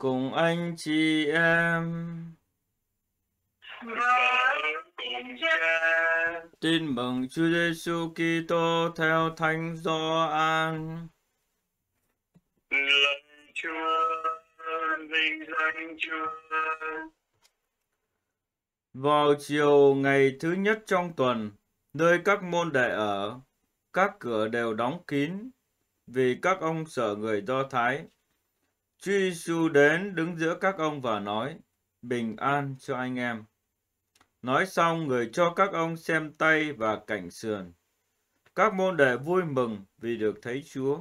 cùng anh chị em. Tin mừng Chúa Giêsu Kitô theo Thánh Gioan. Lạy Chúa, vinh danh Chúa. Vào chiều ngày thứ nhất trong tuần, nơi các môn đệ ở, các cửa đều đóng kín vì các ông sợ người Do Thái Chúa Giêsu đến đứng giữa các ông và nói, bình an cho anh em. Nói xong, người cho các ông xem tay và cảnh sườn. Các môn đệ vui mừng vì được thấy Chúa.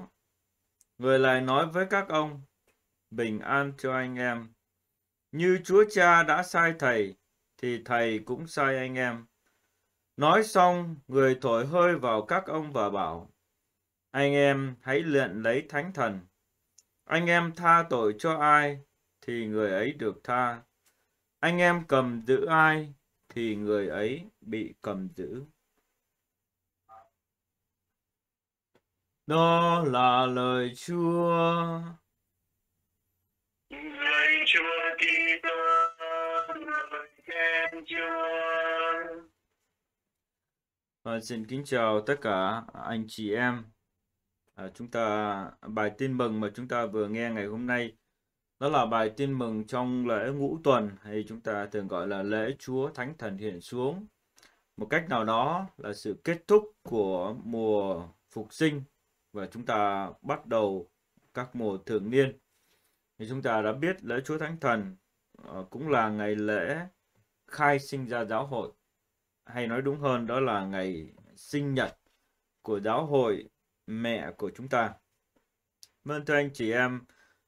Người lại nói với các ông, bình an cho anh em. Như Chúa Cha đã sai Thầy, thì Thầy cũng sai anh em. Nói xong, người thổi hơi vào các ông và bảo, anh em hãy luyện lấy thánh thần. Anh em tha tội cho ai thì người ấy được tha. Anh em cầm giữ ai thì người ấy bị cầm giữ. Đó là lời Chúa. Lời Chúa Kitô, lời khen Chúa. Và xin kính chào tất cả anh chị em à, chúng ta bài tin mừng mà chúng ta vừa nghe ngày hôm nay đó là bài tin mừng trong lễ ngũ tuần hay chúng ta thường gọi là lễ Chúa Thánh Thần hiện xuống. Một cách nào đó là sự kết thúc của mùa phục sinh và chúng ta bắt đầu các mùa thường niên. thì chúng ta đã biết lễ Chúa Thánh Thần ờ, cũng là ngày lễ khai sinh ra giáo hội hay nói đúng hơn đó là ngày sinh nhật của giáo hội mẹ của chúng ta. Vâng thưa anh chị em,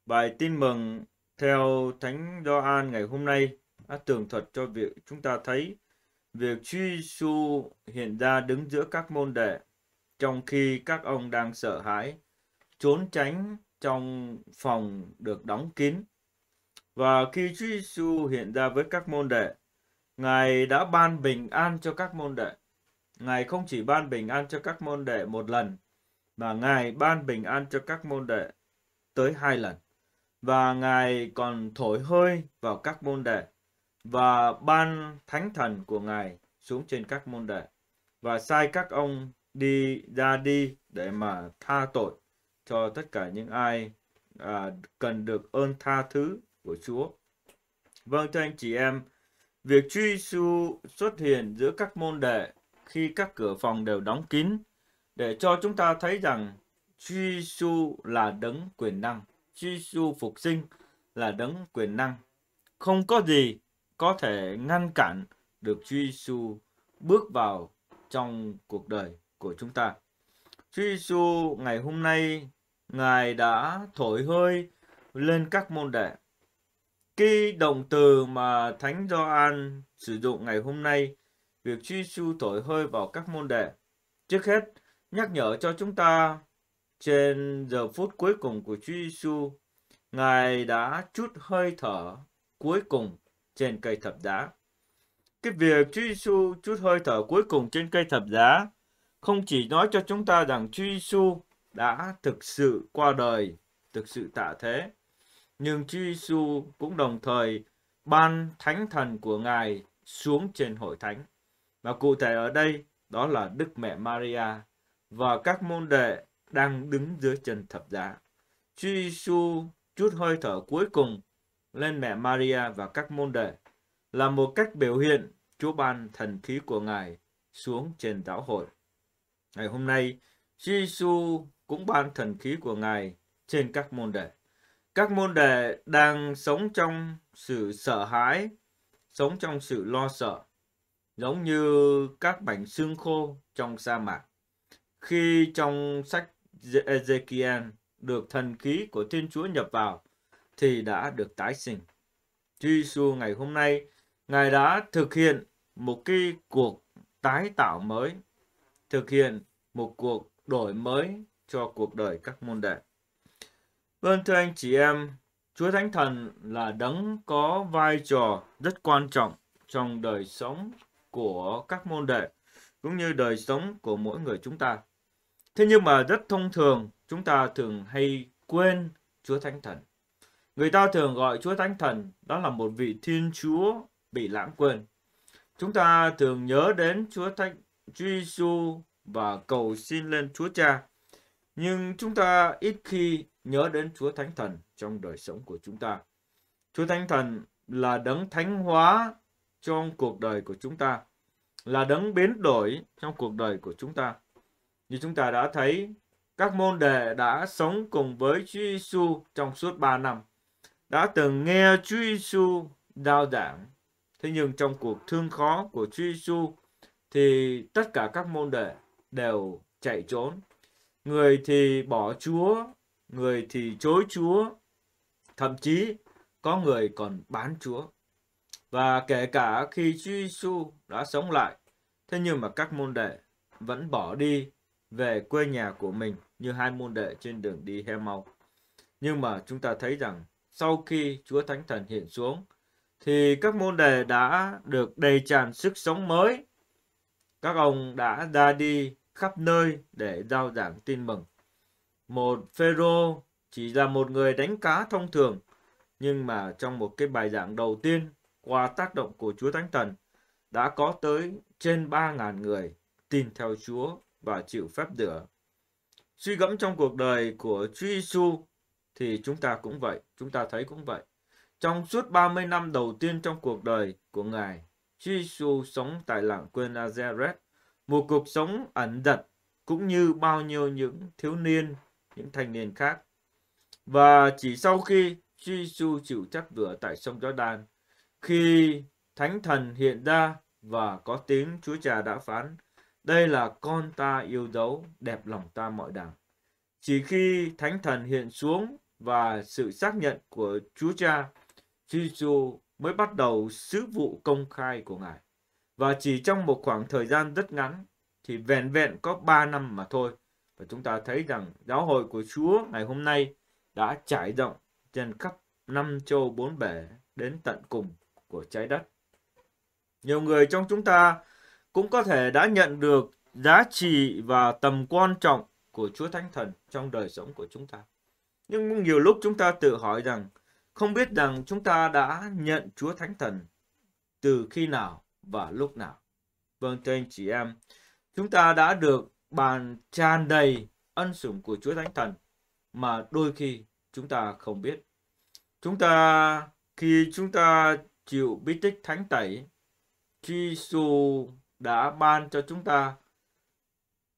bài tin mừng theo Thánh Gioan ngày hôm nay đã tường thuật cho việc chúng ta thấy việc Chúa Giêsu hiện ra đứng giữa các môn đệ trong khi các ông đang sợ hãi, trốn tránh trong phòng được đóng kín. Và khi Chúa Giêsu hiện ra với các môn đệ, Ngài đã ban bình an cho các môn đệ. Ngài không chỉ ban bình an cho các môn đệ một lần và Ngài ban bình an cho các môn đệ tới hai lần. Và Ngài còn thổi hơi vào các môn đệ và ban thánh thần của Ngài xuống trên các môn đệ và sai các ông đi ra đi để mà tha tội cho tất cả những ai à, cần được ơn tha thứ của Chúa. Vâng thưa anh chị em, việc Truy Giêsu xuất hiện giữa các môn đệ khi các cửa phòng đều đóng kín để cho chúng ta thấy rằng Giêsu là đấng quyền năng, Giêsu phục sinh là đấng quyền năng. Không có gì có thể ngăn cản được Giêsu bước vào trong cuộc đời của chúng ta. Chúa Giêsu ngày hôm nay Ngài đã thổi hơi lên các môn đệ. Cái động từ mà Thánh Gioan sử dụng ngày hôm nay, việc Chúa Giêsu thổi hơi vào các môn đệ, trước hết nhắc nhở cho chúng ta trên giờ phút cuối cùng của Chúa Giêsu, Ngài đã chút hơi thở cuối cùng trên cây thập giá. Cái việc Chúa Giêsu chút hơi thở cuối cùng trên cây thập giá không chỉ nói cho chúng ta rằng Chúa Giêsu đã thực sự qua đời, thực sự tạ thế, nhưng Chúa Giêsu cũng đồng thời ban thánh thần của Ngài xuống trên hội thánh. Và cụ thể ở đây đó là Đức Mẹ Maria và các môn đệ đang đứng dưới chân thập giá. Chúa Giêsu chút hơi thở cuối cùng lên mẹ Maria và các môn đệ là một cách biểu hiện Chúa ban thần khí của Ngài xuống trên giáo hội. Ngày hôm nay, Chúa Giêsu cũng ban thần khí của Ngài trên các môn đệ. Các môn đệ đang sống trong sự sợ hãi, sống trong sự lo sợ, giống như các mảnh xương khô trong sa mạc. Khi trong sách Ezekiel ờ, được thần khí của Thiên Chúa nhập vào thì đã được tái sinh. Chúa Giêsu ngày hôm nay Ngài đã thực hiện một cái cuộc tái tạo mới, thực hiện một cuộc đổi mới cho cuộc đời các môn đệ. Vâng thưa anh chị em, Chúa Thánh Thần là đấng có vai trò rất quan trọng trong đời sống của các môn đệ cũng như đời sống của mỗi người chúng ta. Thế nhưng mà rất thông thường, chúng ta thường hay quên Chúa Thánh Thần. Người ta thường gọi Chúa Thánh Thần đó là một vị Thiên Chúa bị lãng quên. Chúng ta thường nhớ đến Chúa Thánh Chúa Giêsu và cầu xin lên Chúa Cha. Nhưng chúng ta ít khi nhớ đến Chúa Thánh Thần trong đời sống của chúng ta. Chúa Thánh Thần là đấng thánh hóa trong cuộc đời của chúng ta, là đấng biến đổi trong cuộc đời của chúng ta. Như chúng ta đã thấy, các môn đệ đã sống cùng với Chúa Giêsu trong suốt 3 năm, đã từng nghe Chúa Giêsu đao giảng. Thế nhưng trong cuộc thương khó của Chúa Giêsu thì tất cả các môn đệ đều chạy trốn. Người thì bỏ Chúa, người thì chối Chúa, thậm chí có người còn bán Chúa. Và kể cả khi Chúa Giêsu đã sống lại, thế nhưng mà các môn đệ vẫn bỏ đi về quê nhà của mình như hai môn đệ trên đường đi Hemau. Nhưng mà chúng ta thấy rằng sau khi Chúa Thánh Thần hiện xuống thì các môn đệ đã được đầy tràn sức sống mới. Các ông đã ra đi khắp nơi để giao giảng tin mừng. Một phêrô chỉ là một người đánh cá thông thường, nhưng mà trong một cái bài giảng đầu tiên qua tác động của Chúa Thánh Thần đã có tới trên 3.000 người tin theo Chúa và chịu phép rửa. Suy gẫm trong cuộc đời của Chúa Giêsu thì chúng ta cũng vậy, chúng ta thấy cũng vậy. Trong suốt 30 năm đầu tiên trong cuộc đời của Ngài, Chúa Giêsu sống tại làng quê Nazareth, một cuộc sống ẩn dật cũng như bao nhiêu những thiếu niên, những thanh niên khác. Và chỉ sau khi Chúa Giêsu chịu chắc rửa tại sông Giô-đan, khi Thánh Thần hiện ra và có tiếng Chúa Cha đã phán đây là con ta yêu dấu, đẹp lòng ta mọi đàng. Chỉ khi Thánh Thần hiện xuống và sự xác nhận của Chúa Cha, Chúa Giêsu mới bắt đầu sứ vụ công khai của Ngài. Và chỉ trong một khoảng thời gian rất ngắn, thì vẹn vẹn có 3 năm mà thôi. Và chúng ta thấy rằng giáo hội của Chúa ngày hôm nay đã trải rộng trên khắp năm châu bốn bể đến tận cùng của trái đất. Nhiều người trong chúng ta cũng có thể đã nhận được giá trị và tầm quan trọng của Chúa Thánh Thần trong đời sống của chúng ta. Nhưng nhiều lúc chúng ta tự hỏi rằng không biết rằng chúng ta đã nhận Chúa Thánh Thần từ khi nào và lúc nào. Vâng thưa anh chị em, chúng ta đã được bàn tràn đầy ân sủng của Chúa Thánh Thần mà đôi khi chúng ta không biết. Chúng ta khi chúng ta chịu bí tích thánh tẩy, Giêsu đã ban cho chúng ta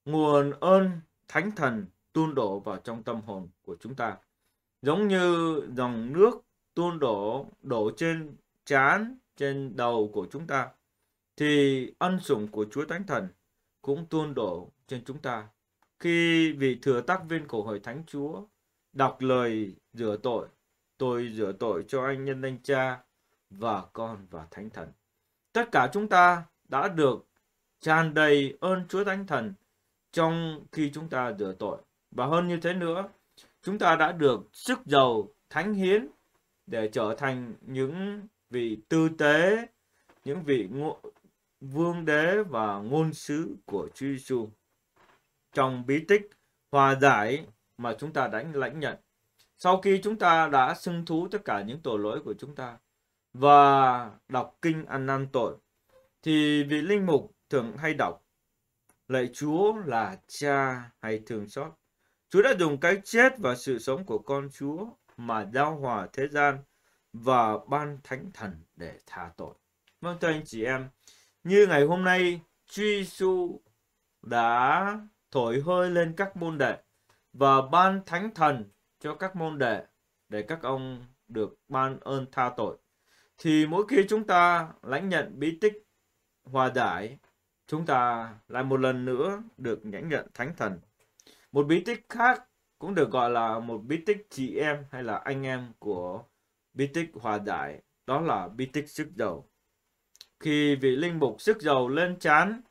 nguồn ơn thánh thần tuôn đổ vào trong tâm hồn của chúng ta. Giống như dòng nước tuôn đổ đổ trên trán, trên đầu của chúng ta thì ân sủng của Chúa Thánh Thần cũng tuôn đổ trên chúng ta. Khi vị thừa tác viên của hội Thánh Chúa đọc lời rửa tội, tôi rửa tội cho anh nhân danh cha và con và Thánh Thần. Tất cả chúng ta đã được tràn đầy ơn Chúa Thánh Thần trong khi chúng ta rửa tội. Và hơn như thế nữa, chúng ta đã được sức dầu thánh hiến để trở thành những vị tư tế, những vị ngộ, vương đế và ngôn sứ của Chúa Giêsu. Trong bí tích hòa giải mà chúng ta đã lãnh nhận, sau khi chúng ta đã xưng thú tất cả những tội lỗi của chúng ta và đọc kinh ăn năn tội, thì vị linh mục thường hay đọc. Lạy Chúa là cha hay thương xót. Chúa đã dùng cái chết và sự sống của con Chúa mà giao hòa thế gian và ban thánh thần để tha tội. Vâng thưa anh chị em, như ngày hôm nay, Chúa Giêsu đã thổi hơi lên các môn đệ và ban thánh thần cho các môn đệ để các ông được ban ơn tha tội. Thì mỗi khi chúng ta lãnh nhận bí tích hòa giải chúng ta lại một lần nữa được nhãn nhận Thánh Thần. Một bí tích khác cũng được gọi là một bí tích chị em hay là anh em của bí tích hòa giải, đó là bí tích sức dầu. Khi vị linh mục sức dầu lên chán,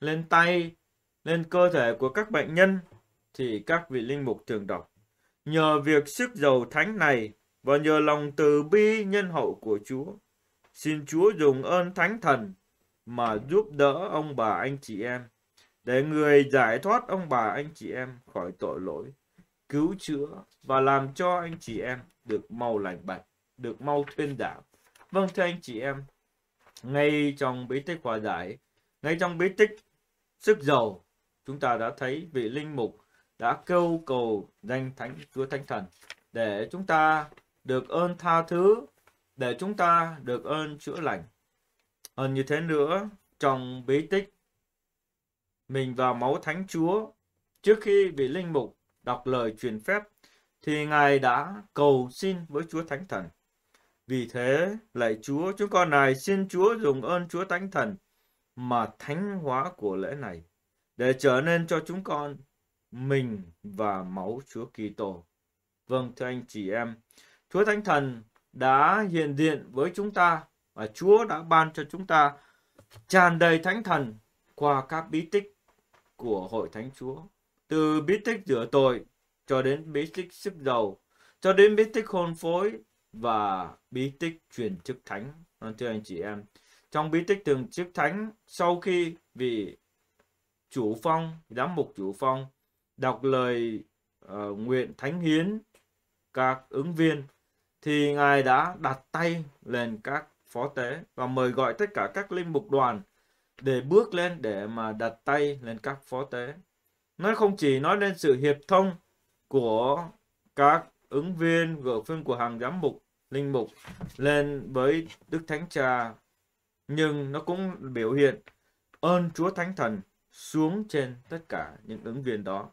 lên tay, lên cơ thể của các bệnh nhân, thì các vị linh mục thường đọc. Nhờ việc sức dầu thánh này và nhờ lòng từ bi nhân hậu của Chúa, xin Chúa dùng ơn thánh thần mà giúp đỡ ông bà anh chị em, để người giải thoát ông bà anh chị em khỏi tội lỗi, cứu chữa và làm cho anh chị em được mau lành bệnh, được mau thuyên giảm. Vâng thưa anh chị em, ngay trong bí tích hòa giải, ngay trong bí tích sức giàu, chúng ta đã thấy vị linh mục đã kêu cầu danh thánh Chúa Thánh Thần để chúng ta được ơn tha thứ, để chúng ta được ơn chữa lành hơn ờ, như thế nữa trong bí tích mình vào máu thánh chúa trước khi vị linh mục đọc lời truyền phép thì ngài đã cầu xin với chúa thánh thần vì thế lạy chúa chúng con này xin chúa dùng ơn chúa thánh thần mà thánh hóa của lễ này để trở nên cho chúng con mình và máu chúa kitô vâng thưa anh chị em chúa thánh thần đã hiện diện với chúng ta và Chúa đã ban cho chúng ta tràn đầy thánh thần qua các bí tích của hội thánh Chúa. Từ bí tích rửa tội cho đến bí tích sức dầu cho đến bí tích hôn phối và bí tích truyền chức thánh. Vâng, thưa anh chị em, trong bí tích thường chức thánh sau khi vị chủ phong, giám mục chủ phong đọc lời uh, nguyện thánh hiến các ứng viên thì ngài đã đặt tay lên các phó tế và mời gọi tất cả các linh mục đoàn để bước lên để mà đặt tay lên các phó tế. Nó không chỉ nói lên sự hiệp thông của các ứng viên gỡ phim của hàng giám mục, linh mục lên với Đức Thánh Cha, nhưng nó cũng biểu hiện ơn Chúa Thánh Thần xuống trên tất cả những ứng viên đó.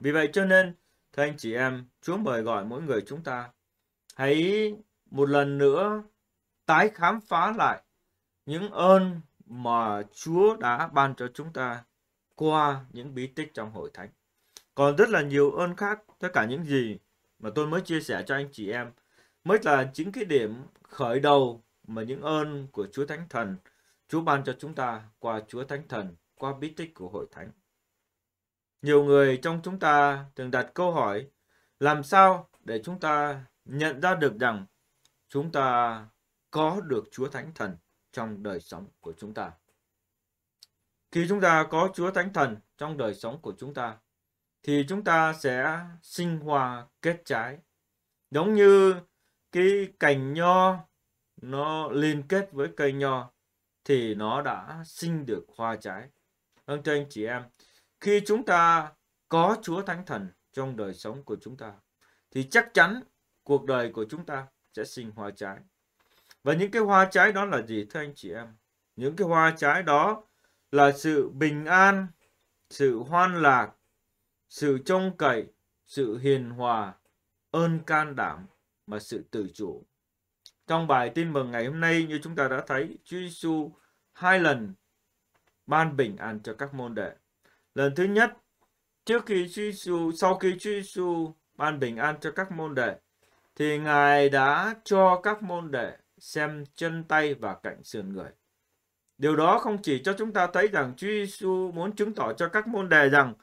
Vì vậy cho nên, thưa anh chị em, Chúa mời gọi mỗi người chúng ta hãy một lần nữa tái khám phá lại những ơn mà Chúa đã ban cho chúng ta qua những bí tích trong hội thánh. Còn rất là nhiều ơn khác, tất cả những gì mà tôi mới chia sẻ cho anh chị em mới là chính cái điểm khởi đầu mà những ơn của Chúa Thánh Thần Chúa ban cho chúng ta qua Chúa Thánh Thần, qua bí tích của hội thánh. Nhiều người trong chúng ta thường đặt câu hỏi làm sao để chúng ta nhận ra được rằng chúng ta có được Chúa Thánh Thần trong đời sống của chúng ta. Khi chúng ta có Chúa Thánh Thần trong đời sống của chúng ta, thì chúng ta sẽ sinh hoa kết trái. Giống như cái cành nho nó liên kết với cây nho thì nó đã sinh được hoa trái. Vâng thưa anh chị em, khi chúng ta có Chúa Thánh Thần trong đời sống của chúng ta thì chắc chắn cuộc đời của chúng ta sẽ sinh hoa trái. Và những cái hoa trái đó là gì thưa anh chị em? Những cái hoa trái đó là sự bình an, sự hoan lạc, sự trông cậy, sự hiền hòa, ơn can đảm và sự tự chủ. Trong bài tin mừng ngày hôm nay như chúng ta đã thấy, Chúa Giêsu hai lần ban bình an cho các môn đệ. Lần thứ nhất, trước khi Chúa Giêsu, sau khi Chúa Giêsu ban bình an cho các môn đệ, thì Ngài đã cho các môn đệ xem chân tay và cạnh sườn người. Điều đó không chỉ cho chúng ta thấy rằng Chúa Giêsu muốn chứng tỏ cho các môn đề rằng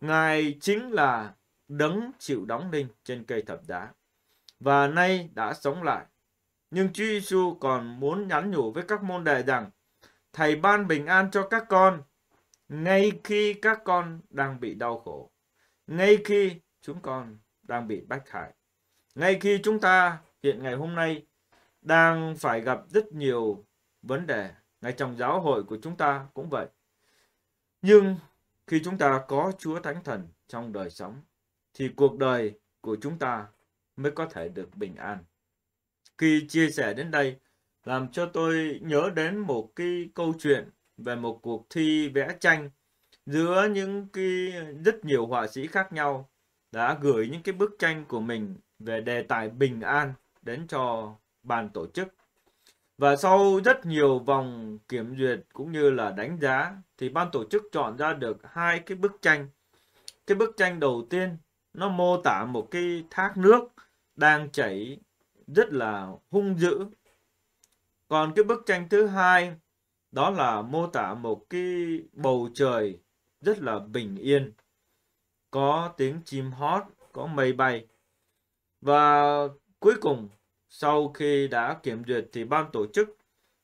Ngài chính là đấng chịu đóng đinh trên cây thập giá và nay đã sống lại. Nhưng Chúa Giêsu còn muốn nhắn nhủ với các môn đệ rằng Thầy ban bình an cho các con ngay khi các con đang bị đau khổ, ngay khi chúng con đang bị bách hại, ngay khi chúng ta hiện ngày hôm nay đang phải gặp rất nhiều vấn đề ngay trong giáo hội của chúng ta cũng vậy nhưng khi chúng ta có chúa thánh thần trong đời sống thì cuộc đời của chúng ta mới có thể được bình an khi chia sẻ đến đây làm cho tôi nhớ đến một cái câu chuyện về một cuộc thi vẽ tranh giữa những cái rất nhiều họa sĩ khác nhau đã gửi những cái bức tranh của mình về đề tài bình an đến cho ban tổ chức. Và sau rất nhiều vòng kiểm duyệt cũng như là đánh giá thì ban tổ chức chọn ra được hai cái bức tranh. Cái bức tranh đầu tiên nó mô tả một cái thác nước đang chảy rất là hung dữ. Còn cái bức tranh thứ hai đó là mô tả một cái bầu trời rất là bình yên. Có tiếng chim hót, có mây bay. Và cuối cùng sau khi đã kiểm duyệt thì ban tổ chức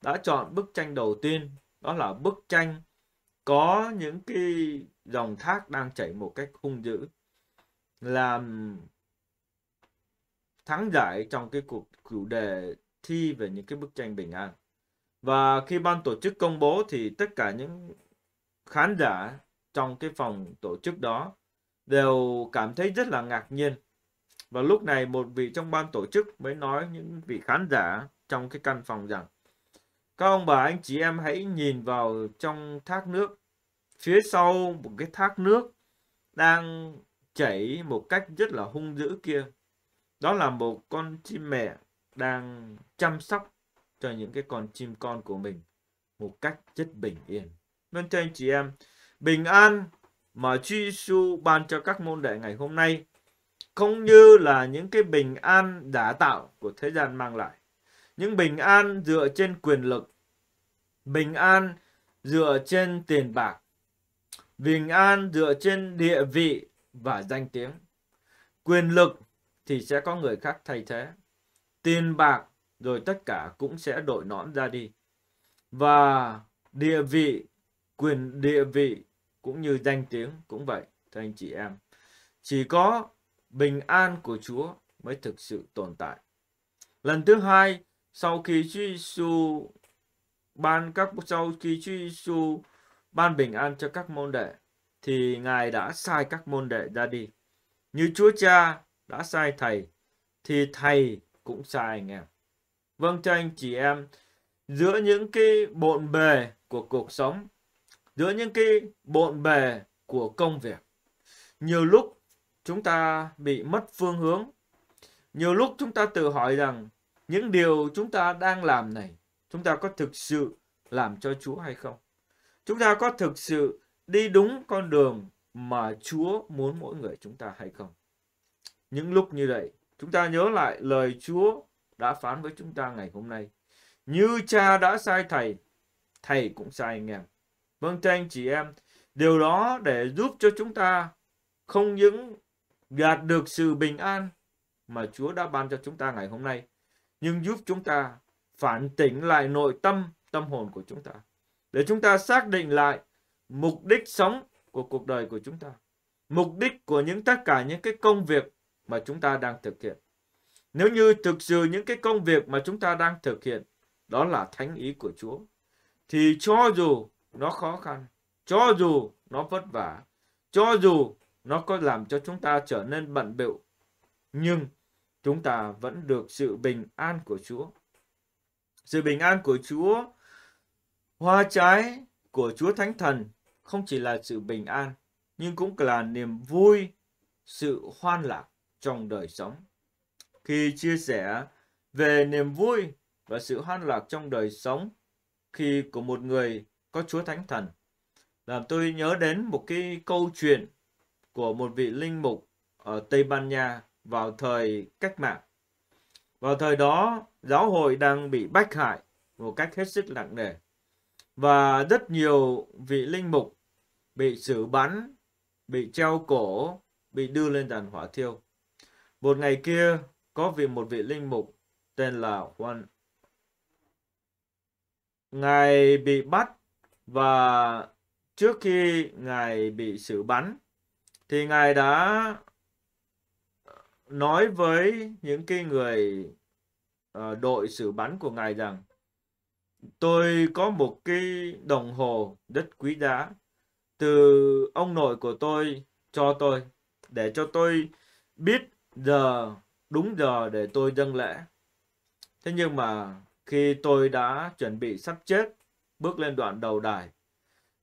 đã chọn bức tranh đầu tiên, đó là bức tranh có những cái dòng thác đang chảy một cách hung dữ làm thắng giải trong cái cuộc chủ đề thi về những cái bức tranh bình an. Và khi ban tổ chức công bố thì tất cả những khán giả trong cái phòng tổ chức đó đều cảm thấy rất là ngạc nhiên và lúc này một vị trong ban tổ chức mới nói những vị khán giả trong cái căn phòng rằng các ông bà anh chị em hãy nhìn vào trong thác nước. Phía sau một cái thác nước đang chảy một cách rất là hung dữ kia. Đó là một con chim mẹ đang chăm sóc cho những cái con chim con của mình một cách rất bình yên. Nên vâng, cho anh chị em, bình an mà Chúa Giêsu ban cho các môn đệ ngày hôm nay không như là những cái bình an giả tạo của thế gian mang lại. Những bình an dựa trên quyền lực, bình an dựa trên tiền bạc, bình an dựa trên địa vị và danh tiếng. Quyền lực thì sẽ có người khác thay thế. Tiền bạc rồi tất cả cũng sẽ đội nón ra đi. Và địa vị, quyền địa vị cũng như danh tiếng cũng vậy, thưa anh chị em. Chỉ có bình an của Chúa mới thực sự tồn tại. Lần thứ hai, sau khi Chúa Giêsu ban các sau khi Chúa Giêsu ban bình an cho các môn đệ thì Ngài đã sai các môn đệ ra đi. Như Chúa Cha đã sai thầy thì thầy cũng sai anh em. Vâng cho anh chị em, giữa những cái bộn bề của cuộc sống, giữa những cái bộn bề của công việc, nhiều lúc chúng ta bị mất phương hướng. Nhiều lúc chúng ta tự hỏi rằng những điều chúng ta đang làm này, chúng ta có thực sự làm cho Chúa hay không? Chúng ta có thực sự đi đúng con đường mà Chúa muốn mỗi người chúng ta hay không? Những lúc như vậy, chúng ta nhớ lại lời Chúa đã phán với chúng ta ngày hôm nay. Như cha đã sai thầy, thầy cũng sai anh em. Vâng thưa anh chị em, điều đó để giúp cho chúng ta không những đạt được sự bình an mà Chúa đã ban cho chúng ta ngày hôm nay, nhưng giúp chúng ta phản tỉnh lại nội tâm, tâm hồn của chúng ta, để chúng ta xác định lại mục đích sống của cuộc đời của chúng ta, mục đích của những tất cả những cái công việc mà chúng ta đang thực hiện. Nếu như thực sự những cái công việc mà chúng ta đang thực hiện đó là thánh ý của Chúa, thì cho dù nó khó khăn, cho dù nó vất vả, cho dù nó có làm cho chúng ta trở nên bận bịu, nhưng chúng ta vẫn được sự bình an của Chúa. Sự bình an của Chúa, hoa trái của Chúa Thánh Thần không chỉ là sự bình an, nhưng cũng là niềm vui, sự hoan lạc trong đời sống. Khi chia sẻ về niềm vui và sự hoan lạc trong đời sống khi của một người có Chúa Thánh Thần, làm tôi nhớ đến một cái câu chuyện của một vị linh mục ở Tây Ban Nha vào thời cách mạng. Vào thời đó, giáo hội đang bị bách hại một cách hết sức nặng nề. Và rất nhiều vị linh mục bị xử bắn, bị treo cổ, bị đưa lên đàn hỏa thiêu. Một ngày kia, có vị một vị linh mục tên là Juan. Ngài bị bắt và trước khi Ngài bị xử bắn, thì ngài đã nói với những cái người uh, đội sử bắn của ngài rằng tôi có một cái đồng hồ rất quý giá từ ông nội của tôi cho tôi để cho tôi biết giờ đúng giờ để tôi dâng lễ thế nhưng mà khi tôi đã chuẩn bị sắp chết bước lên đoạn đầu đài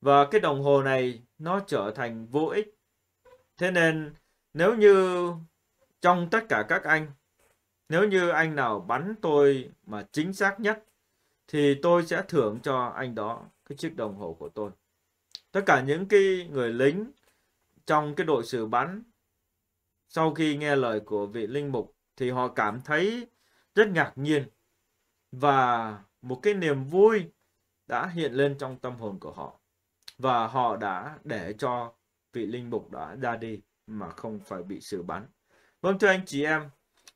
và cái đồng hồ này nó trở thành vô ích Thế nên nếu như trong tất cả các anh, nếu như anh nào bắn tôi mà chính xác nhất, thì tôi sẽ thưởng cho anh đó cái chiếc đồng hồ của tôi. Tất cả những cái người lính trong cái đội xử bắn, sau khi nghe lời của vị linh mục, thì họ cảm thấy rất ngạc nhiên và một cái niềm vui đã hiện lên trong tâm hồn của họ và họ đã để cho vị linh mục đã ra đi mà không phải bị xử bắn. Vâng thưa anh chị em,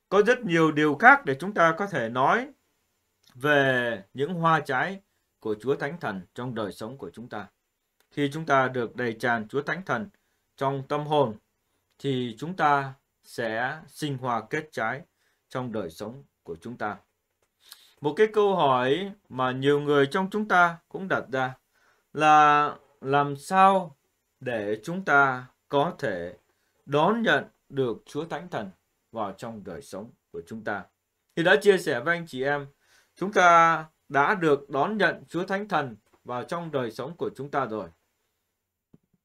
có rất nhiều điều khác để chúng ta có thể nói về những hoa trái của Chúa Thánh Thần trong đời sống của chúng ta. Khi chúng ta được đầy tràn Chúa Thánh Thần trong tâm hồn thì chúng ta sẽ sinh hoa kết trái trong đời sống của chúng ta. Một cái câu hỏi mà nhiều người trong chúng ta cũng đặt ra là làm sao để chúng ta có thể đón nhận được Chúa Thánh Thần vào trong đời sống của chúng ta. Thì đã chia sẻ với anh chị em, chúng ta đã được đón nhận Chúa Thánh Thần vào trong đời sống của chúng ta rồi.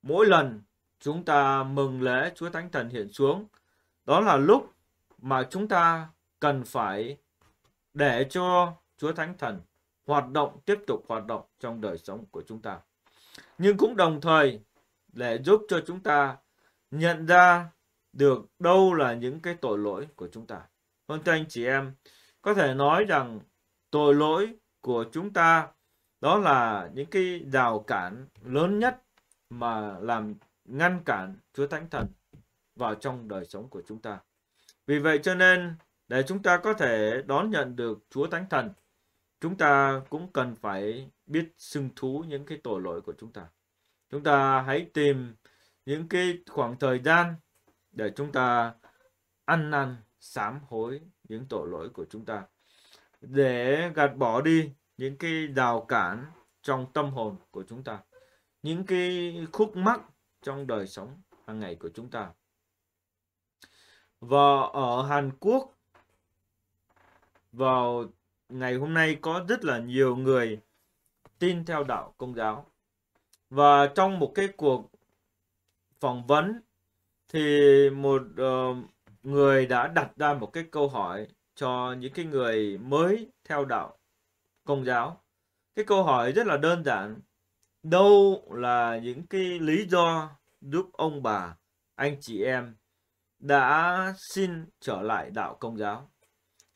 Mỗi lần chúng ta mừng lễ Chúa Thánh Thần hiện xuống, đó là lúc mà chúng ta cần phải để cho Chúa Thánh Thần hoạt động tiếp tục hoạt động trong đời sống của chúng ta. Nhưng cũng đồng thời để giúp cho chúng ta nhận ra được đâu là những cái tội lỗi của chúng ta. Hơn vâng, thưa anh chị em, có thể nói rằng tội lỗi của chúng ta đó là những cái rào cản lớn nhất mà làm ngăn cản Chúa Thánh Thần vào trong đời sống của chúng ta. Vì vậy cho nên để chúng ta có thể đón nhận được Chúa Thánh Thần, chúng ta cũng cần phải biết xưng thú những cái tội lỗi của chúng ta chúng ta hãy tìm những cái khoảng thời gian để chúng ta ăn năn sám hối những tội lỗi của chúng ta để gạt bỏ đi những cái rào cản trong tâm hồn của chúng ta những cái khúc mắc trong đời sống hàng ngày của chúng ta và ở Hàn Quốc vào ngày hôm nay có rất là nhiều người tin theo đạo công giáo và trong một cái cuộc phỏng vấn thì một uh, người đã đặt ra một cái câu hỏi cho những cái người mới theo đạo công giáo. Cái câu hỏi rất là đơn giản. Đâu là những cái lý do giúp ông bà, anh chị em đã xin trở lại đạo công giáo?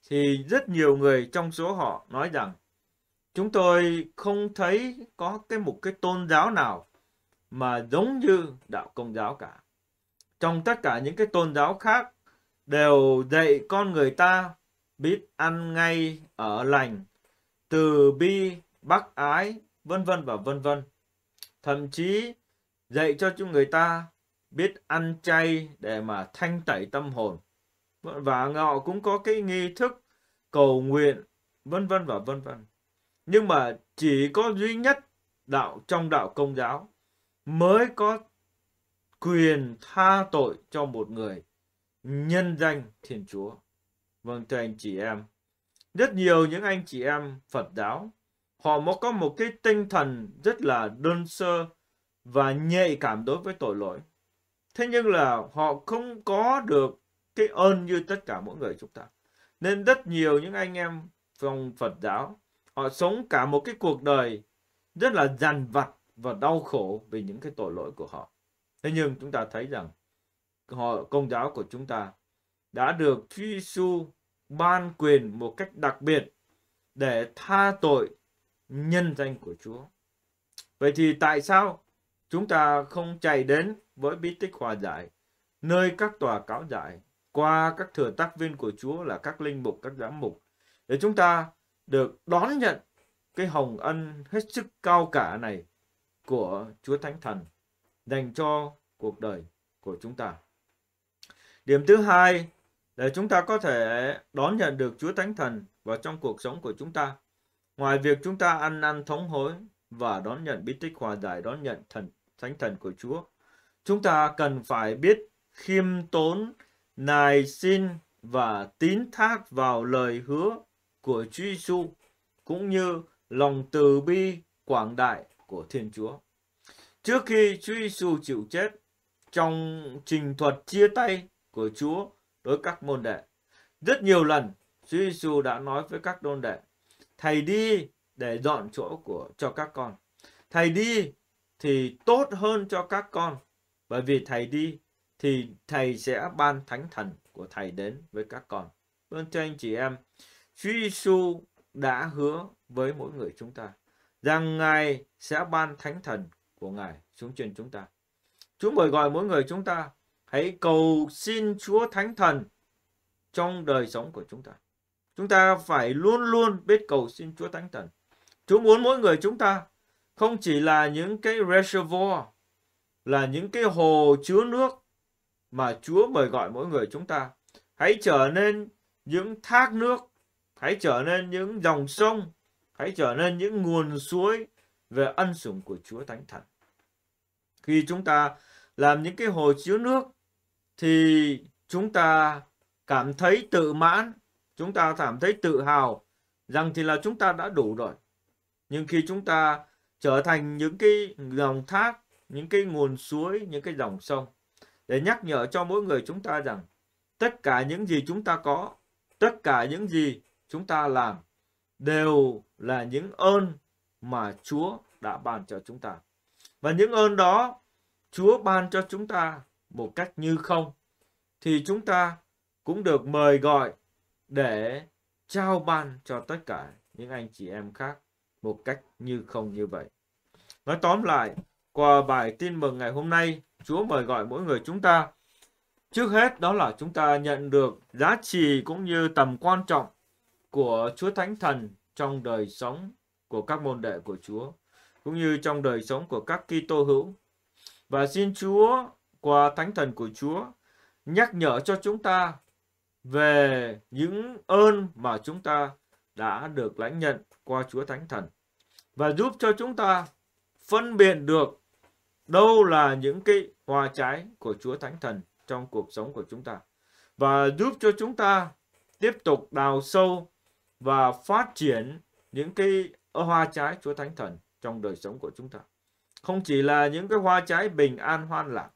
Thì rất nhiều người trong số họ nói rằng chúng tôi không thấy có cái một cái tôn giáo nào mà giống như đạo công giáo cả. Trong tất cả những cái tôn giáo khác đều dạy con người ta biết ăn ngay ở lành, từ bi, bác ái, vân vân và vân vân. Thậm chí dạy cho chúng người ta biết ăn chay để mà thanh tẩy tâm hồn. Và họ cũng có cái nghi thức cầu nguyện, vân vân và vân vân. Nhưng mà chỉ có duy nhất đạo trong đạo công giáo mới có quyền tha tội cho một người nhân danh Thiên Chúa. Vâng thưa anh chị em, rất nhiều những anh chị em Phật giáo, họ mới có một cái tinh thần rất là đơn sơ và nhạy cảm đối với tội lỗi. Thế nhưng là họ không có được cái ơn như tất cả mỗi người chúng ta. Nên rất nhiều những anh em trong Phật giáo, Họ sống cả một cái cuộc đời rất là dằn vặt và đau khổ vì những cái tội lỗi của họ. Thế nhưng chúng ta thấy rằng họ công giáo của chúng ta đã được Chúa Giêsu ban quyền một cách đặc biệt để tha tội nhân danh của Chúa. Vậy thì tại sao chúng ta không chạy đến với bí tích hòa giải, nơi các tòa cáo giải, qua các thừa tác viên của Chúa là các linh mục, các giám mục, để chúng ta được đón nhận cái hồng ân hết sức cao cả này của Chúa Thánh Thần dành cho cuộc đời của chúng ta. Điểm thứ hai để chúng ta có thể đón nhận được Chúa Thánh Thần vào trong cuộc sống của chúng ta. Ngoài việc chúng ta ăn năn thống hối và đón nhận bí tích hòa giải, đón nhận thần Thánh Thần của Chúa, chúng ta cần phải biết khiêm tốn, nài xin và tín thác vào lời hứa của Chúa Giêsu cũng như lòng từ bi quảng đại của Thiên Chúa. Trước khi Chúa Giêsu chịu chết, trong trình thuật chia tay của Chúa đối các môn đệ, rất nhiều lần Chúa Giêsu đã nói với các môn đệ: "Thầy đi để dọn chỗ của cho các con. Thầy đi thì tốt hơn cho các con, bởi vì thầy đi thì thầy sẽ ban thánh thần của thầy đến với các con." Vâng thưa anh chị em, Chúa Giêsu đã hứa với mỗi người chúng ta rằng Ngài sẽ ban thánh thần của Ngài xuống trên chúng ta. Chúa mời gọi mỗi người chúng ta hãy cầu xin Chúa Thánh Thần trong đời sống của chúng ta. Chúng ta phải luôn luôn biết cầu xin Chúa Thánh Thần. Chúa muốn mỗi người chúng ta không chỉ là những cái reservoir, là những cái hồ chứa nước mà Chúa mời gọi mỗi người chúng ta. Hãy trở nên những thác nước hãy trở nên những dòng sông, hãy trở nên những nguồn suối về ân sủng của Chúa Thánh Thần. Khi chúng ta làm những cái hồ chứa nước thì chúng ta cảm thấy tự mãn, chúng ta cảm thấy tự hào rằng thì là chúng ta đã đủ rồi. Nhưng khi chúng ta trở thành những cái dòng thác, những cái nguồn suối, những cái dòng sông để nhắc nhở cho mỗi người chúng ta rằng tất cả những gì chúng ta có, tất cả những gì chúng ta làm đều là những ơn mà Chúa đã ban cho chúng ta. Và những ơn đó Chúa ban cho chúng ta một cách như không thì chúng ta cũng được mời gọi để trao ban cho tất cả những anh chị em khác một cách như không như vậy. Nói tóm lại, qua bài tin mừng ngày hôm nay, Chúa mời gọi mỗi người chúng ta. Trước hết đó là chúng ta nhận được giá trị cũng như tầm quan trọng của Chúa Thánh Thần trong đời sống của các môn đệ của Chúa, cũng như trong đời sống của các Kitô hữu. Và xin Chúa qua Thánh Thần của Chúa nhắc nhở cho chúng ta về những ơn mà chúng ta đã được lãnh nhận qua Chúa Thánh Thần và giúp cho chúng ta phân biệt được đâu là những cái hoa trái của Chúa Thánh Thần trong cuộc sống của chúng ta và giúp cho chúng ta tiếp tục đào sâu và phát triển những cái hoa trái Chúa Thánh Thần trong đời sống của chúng ta. Không chỉ là những cái hoa trái bình an hoan lạc,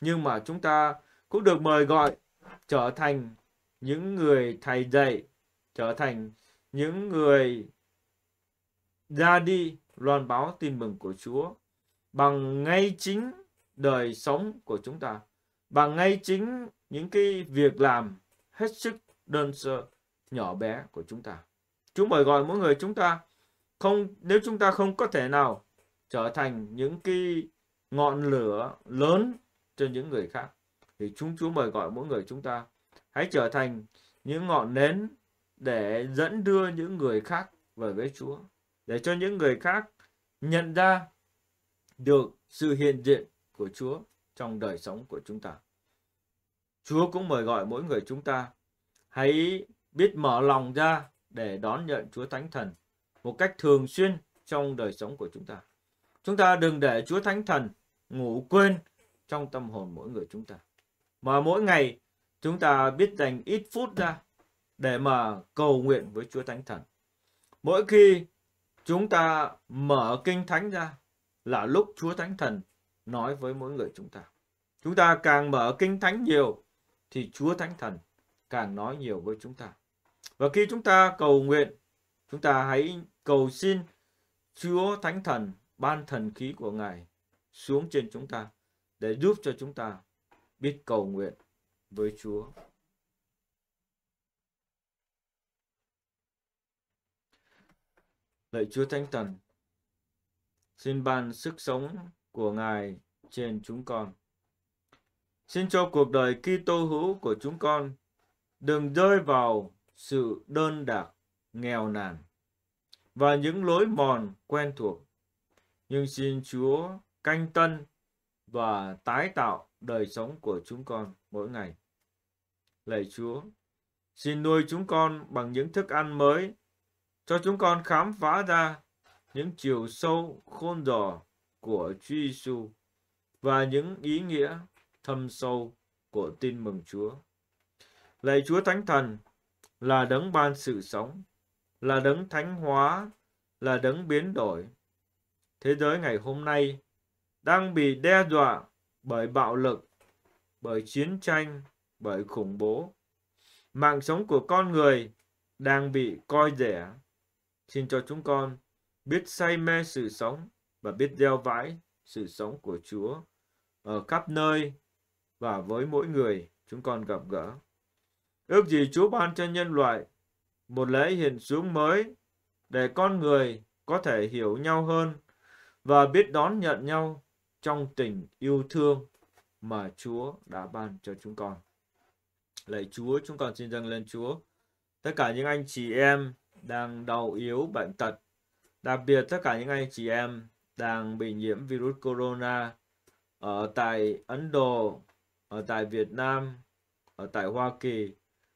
nhưng mà chúng ta cũng được mời gọi trở thành những người thầy dạy, trở thành những người ra đi loan báo tin mừng của Chúa bằng ngay chính đời sống của chúng ta, bằng ngay chính những cái việc làm hết sức đơn sơ nhỏ bé của chúng ta. Chúa mời gọi mỗi người chúng ta không nếu chúng ta không có thể nào trở thành những cái ngọn lửa lớn cho những người khác thì chúng Chúa mời gọi mỗi người chúng ta hãy trở thành những ngọn nến để dẫn đưa những người khác về với Chúa để cho những người khác nhận ra được sự hiện diện của Chúa trong đời sống của chúng ta. Chúa cũng mời gọi mỗi người chúng ta hãy biết mở lòng ra để đón nhận Chúa Thánh Thần một cách thường xuyên trong đời sống của chúng ta. Chúng ta đừng để Chúa Thánh Thần ngủ quên trong tâm hồn mỗi người chúng ta. Mà mỗi ngày chúng ta biết dành ít phút ra để mà cầu nguyện với Chúa Thánh Thần. Mỗi khi chúng ta mở kinh thánh ra là lúc Chúa Thánh Thần nói với mỗi người chúng ta. Chúng ta càng mở kinh thánh nhiều thì Chúa Thánh Thần càng nói nhiều với chúng ta. Và khi chúng ta cầu nguyện, chúng ta hãy cầu xin Chúa Thánh Thần ban thần khí của Ngài xuống trên chúng ta để giúp cho chúng ta biết cầu nguyện với Chúa. Lạy Chúa Thánh Thần, xin ban sức sống của Ngài trên chúng con. Xin cho cuộc đời Kitô hữu của chúng con đừng rơi vào sự đơn đạc, nghèo nàn và những lối mòn quen thuộc. Nhưng xin Chúa canh tân và tái tạo đời sống của chúng con mỗi ngày. Lạy Chúa, xin nuôi chúng con bằng những thức ăn mới, cho chúng con khám phá ra những chiều sâu khôn dò của Chúa Giêsu và những ý nghĩa thâm sâu của tin mừng Chúa. Lạy Chúa Thánh Thần, là đấng ban sự sống, là đấng thánh hóa, là đấng biến đổi. Thế giới ngày hôm nay đang bị đe dọa bởi bạo lực, bởi chiến tranh, bởi khủng bố. Mạng sống của con người đang bị coi rẻ. Xin cho chúng con biết say mê sự sống và biết gieo vãi sự sống của Chúa ở khắp nơi và với mỗi người chúng con gặp gỡ. Ước gì Chúa ban cho nhân loại một lễ hiện xuống mới để con người có thể hiểu nhau hơn và biết đón nhận nhau trong tình yêu thương mà Chúa đã ban cho chúng con. Lạy Chúa, chúng con xin dâng lên Chúa. Tất cả những anh chị em đang đau yếu, bệnh tật, đặc biệt tất cả những anh chị em đang bị nhiễm virus corona ở tại Ấn Độ, ở tại Việt Nam, ở tại Hoa Kỳ,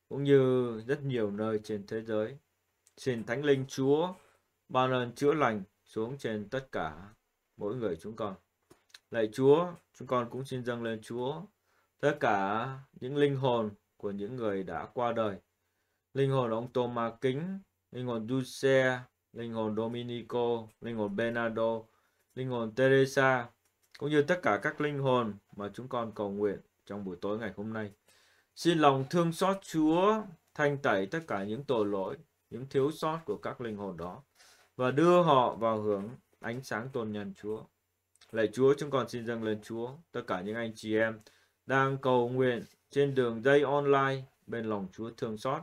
cũng như rất nhiều nơi trên thế giới. Xin Thánh Linh Chúa ban ơn chữa lành xuống trên tất cả mỗi người chúng con. Lạy Chúa, chúng con cũng xin dâng lên Chúa tất cả những linh hồn của những người đã qua đời. Linh hồn ông Thomas Kính, linh hồn Dulce, linh hồn Dominico, linh hồn Bernardo, linh hồn Teresa, cũng như tất cả các linh hồn mà chúng con cầu nguyện trong buổi tối ngày hôm nay. Xin lòng thương xót Chúa thanh tẩy tất cả những tội lỗi, những thiếu sót của các linh hồn đó và đưa họ vào hướng ánh sáng tôn nhân Chúa. Lạy Chúa, chúng con xin dâng lên Chúa tất cả những anh chị em đang cầu nguyện trên đường dây online bên lòng Chúa thương xót,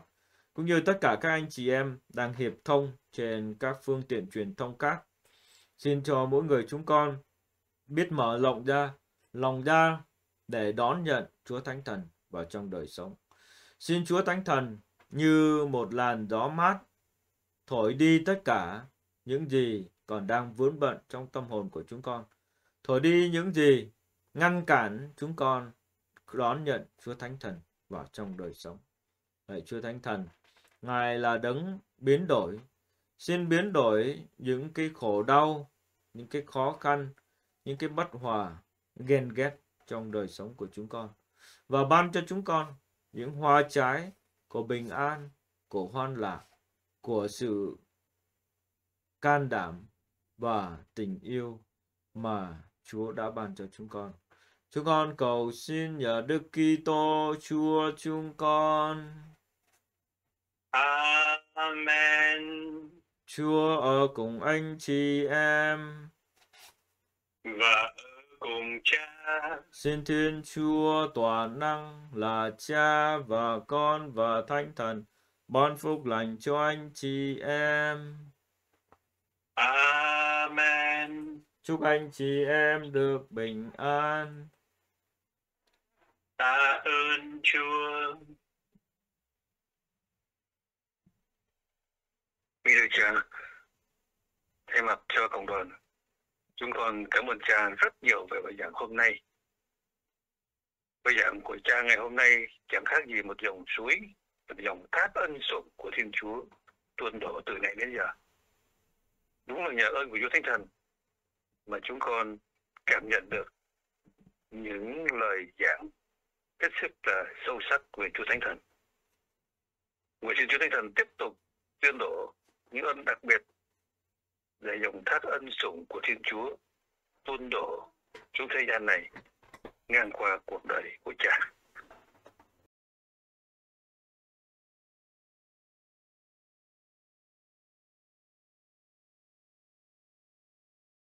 cũng như tất cả các anh chị em đang hiệp thông trên các phương tiện truyền thông khác. Xin cho mỗi người chúng con biết mở lòng ra, lòng ra để đón nhận Chúa Thánh Thần vào trong đời sống. Xin Chúa Thánh Thần như một làn gió mát thổi đi tất cả những gì còn đang vướng bận trong tâm hồn của chúng con. Thổi đi những gì ngăn cản chúng con đón nhận Chúa Thánh Thần vào trong đời sống. Lạy Chúa Thánh Thần, Ngài là đấng biến đổi. Xin biến đổi những cái khổ đau, những cái khó khăn, những cái bất hòa, ghen ghét trong đời sống của chúng con và ban cho chúng con những hoa trái của bình an, của hoan lạc, của sự can đảm và tình yêu mà Chúa đã ban cho chúng con. Chúng con cầu xin nhờ Đức Kitô Chúa chúng con. Amen. Chúa ở cùng anh chị em. Và cùng cha. Xin Thiên Chúa toàn năng là cha và con và thánh thần ban phúc lành cho anh chị em. Amen. Chúc anh chị em được bình an. Ta ơn Chúa. Bây giờ chưa thay mặt cho cộng đoàn chúng con cảm ơn cha rất nhiều về bài giảng hôm nay bài giảng của cha ngày hôm nay chẳng khác gì một dòng suối một dòng thác ân sủng của thiên chúa tuôn đổ từ nay đến giờ đúng là nhờ ơn của chúa thánh thần mà chúng con cảm nhận được những lời giảng hết sức là sâu sắc của chúa thánh thần nguyện xin chúa thánh thần tiếp tục tuyên đổ những ơn đặc biệt để dòng thác ân sủng của Thiên Chúa tuôn đổ xuống thế gian này ngang qua cuộc đời của cha.